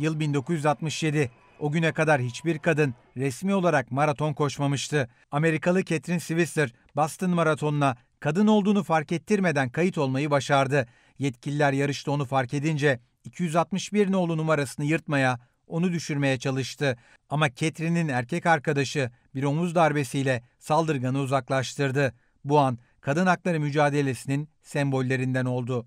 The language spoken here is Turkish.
yıl 1967. O güne kadar hiçbir kadın resmi olarak maraton koşmamıştı. Amerikalı Catherine Switzer Boston Maratonu'na kadın olduğunu fark ettirmeden kayıt olmayı başardı. Yetkililer yarışta onu fark edince 261 nolu numarasını yırtmaya, onu düşürmeye çalıştı. Ama Catherine'in erkek arkadaşı bir omuz darbesiyle saldırganı uzaklaştırdı. Bu an kadın hakları mücadelesinin sembollerinden oldu.